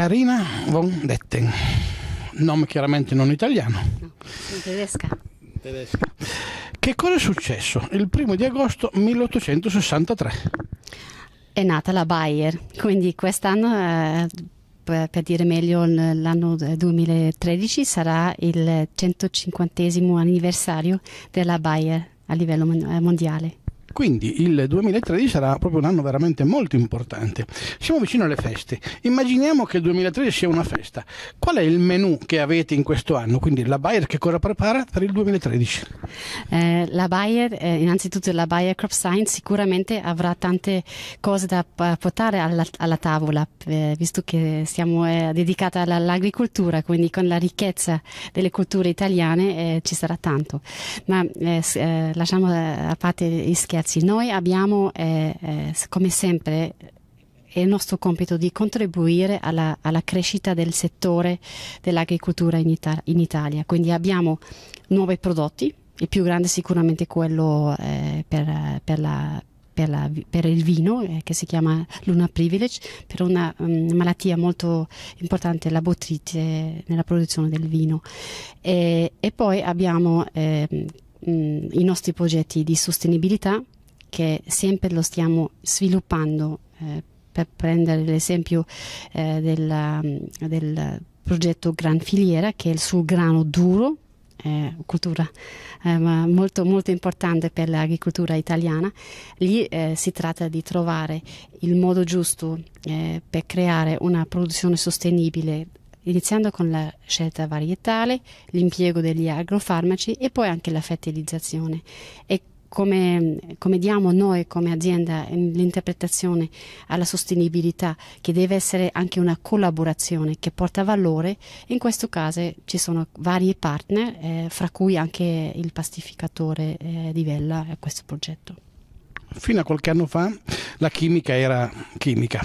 Carina von Detten, nome chiaramente non italiano. No, tedesca. tedesca. Che cosa è successo il primo di agosto 1863? È nata la Bayer, quindi quest'anno, eh, per dire meglio, l'anno 2013 sarà il 150 anniversario della Bayer a livello eh, mondiale. Quindi il 2013 sarà proprio un anno veramente molto importante. Siamo vicino alle feste. Immaginiamo che il 2013 sia una festa. Qual è il menù che avete in questo anno? Quindi la Bayer che cosa prepara per il 2013? Eh, la Bayer, eh, innanzitutto la Bayer Crop Science sicuramente avrà tante cose da portare alla, alla tavola, eh, visto che siamo eh, dedicati all'agricoltura, quindi con la ricchezza delle culture italiane eh, ci sarà tanto. Ma eh, eh, lasciamo a parte i scherzi ragazzi, noi abbiamo eh, eh, come sempre è il nostro compito di contribuire alla, alla crescita del settore dell'agricoltura in, Ita in, Italia. Quindi abbiamo nuovi prodotti, il più grande sicuramente quello eh, per, per, la, per, la, per, il vino eh, che si chiama Luna Privilege, per una um, malattia molto importante, la botrytis, nella produzione del vino. E, e poi abbiamo eh, mh, mm, i nostri progetti di sostenibilità che sempre lo stiamo sviluppando eh, per prendere l'esempio eh, del, mm, del, progetto Gran Filiera che è il suo grano duro eh, cultura eh, molto, molto importante per l'agricoltura italiana lì eh, si tratta di trovare il modo giusto eh, per creare una produzione sostenibile iniziando con la scelta varietale, l'impiego degli agrofarmaci e poi anche la fertilizzazione. E come, come, diamo noi come azienda l'interpretazione alla sostenibilità, che deve essere anche una collaborazione che porta valore, in questo caso ci sono vari partner, eh, fra cui anche il pastificatore eh, di Vella a questo progetto. Fino a qualche anno fa la chimica era chimica,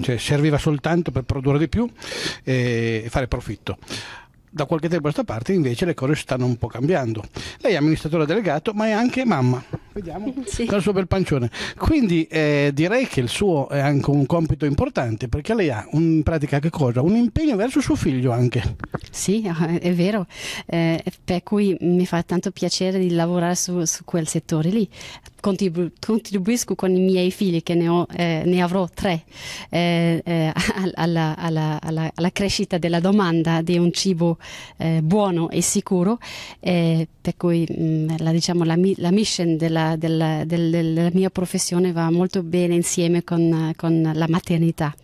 cioè serviva soltanto per produrre di più e fare profitto da qualche tempo a questa parte invece le cose stanno un po' cambiando. Lei è amministratore delegato, ma è anche mamma. Vediamo sì. dal suo bel pancione. Quindi eh, direi che il suo è anche un compito importante perché lei ha un, in pratica che cosa? Un impegno verso suo figlio anche. Sì, ah, è vero. Eh, per cui mi fa tanto piacere di lavorare su, su quel settore lì. Contribu- contribuisco con i miei figli, che ne, ho, eh, ne avrò tre, eh, eh, alla, alla, alla, alla crescita della domanda di un cibo eh, buono e sicuro, eh, per cui mh, mm, la, diciamo, la, la, mission della, della, della, della, mia professione va molto bene insieme con, con la maternità.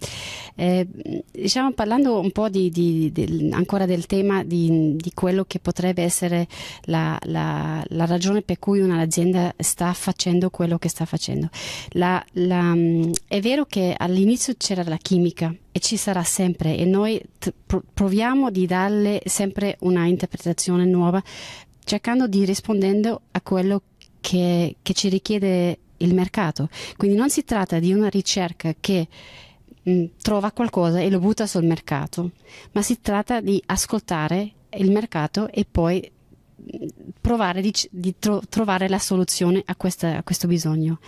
Eh, diciamo parlando un po' di, di, di, ancora del tema di, quello che potrebbe essere la, la, la ragione per cui un'azienda sta facendo quello che sta facendo. La, mm, è vero che all'inizio c'era la chimica e ci sarà sempre e noi proviamo di darle sempre una interpretazione nuova cercando di rispondere a quello che, che ci richiede il mercato. Quindi non si tratta di una ricerca che Mm, trova qualcosa e lo butta sul mercato, ma si tratta di ascoltare il mercato e poi mm, provare di, di tro trovare la soluzione a, questa, a questo bisogno.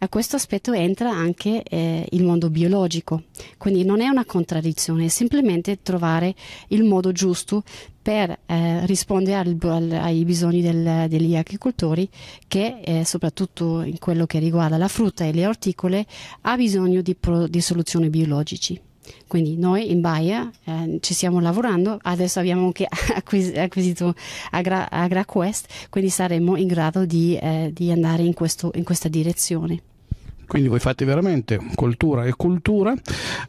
A questo aspetto entra anche eh, il mondo biologico, quindi non è una contraddizione, è semplicemente trovare il modo giusto per eh, rispondere al, ai bisogni del, degli agricoltori che eh, soprattutto in quello che riguarda la frutta e le orticole ha bisogno di, pro, di soluzioni biologiche. Quindi noi in Baia eh, ci stiamo lavorando, adesso abbiamo anche acquis acquisito AgraQuest, Agra quindi saremo in grado di, eh, di andare in, questo, in questa direzione. Quindi voi fate veramente cultura e cultura,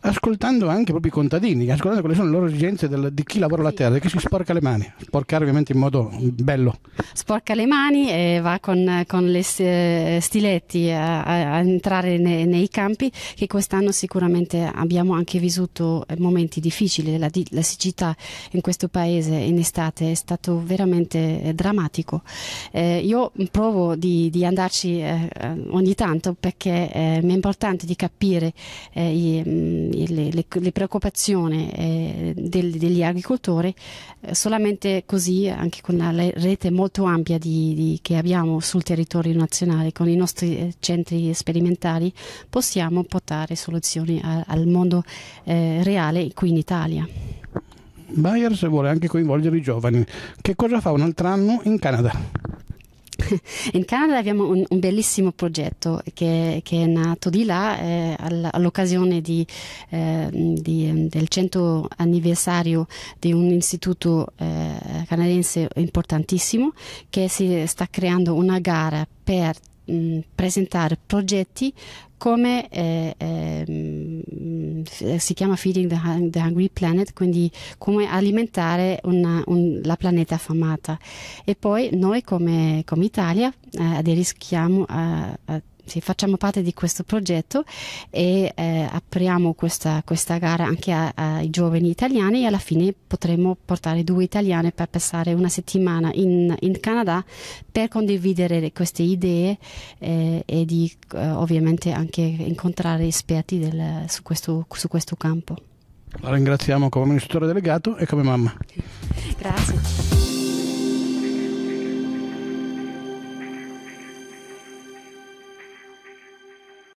ascoltando anche proprio i contadini, ascoltando quali sono le loro esigenze del, di chi lavora la terra, chi si sporca le mani, sporcare ovviamente in modo bello. Sporca le mani e va con, con le eh, stiletti a, a entrare nei, nei campi, che quest'anno sicuramente abbiamo anche vissuto momenti difficili, la, la siccità in questo paese in estate è stato veramente eh, drammatico. Eh, io provo di, di andarci eh, ogni tanto perché cioè eh, è importante di capire eh, mm, i, le, le, le, preoccupazioni eh, del, degli agricoltori, eh, solamente così, anche con la rete molto ampia di, di, che abbiamo sul territorio nazionale, con i nostri eh, centri sperimentali, possiamo portare soluzioni a, al mondo eh, reale qui in Italia. Bayer se vuole anche coinvolgere i giovani. Che cosa fa un altro anno in Canada? in Canada abbiamo un, un bellissimo progetto che, che, è nato di là eh, all'occasione eh, del 100 anniversario di un istituto eh, canadese importantissimo che si sta creando una gara per mh, mm, presentare progetti come eh, eh, eh, si chiama Feeding the, the, Hungry Planet, quindi come alimentare una, un, la pianeta affamata. E poi noi come, come Italia eh, aderischiamo a, a, sì, facciamo parte di questo progetto e eh, apriamo questa, questa, gara anche a, ai giovani italiani e alla fine potremo portare due italiane per passare una settimana in, in Canada per condividere queste idee eh, e di eh, ovviamente anche incontrare esperti del, su, questo, su questo campo. La ringraziamo come amministratore delegato e come mamma. Grazie.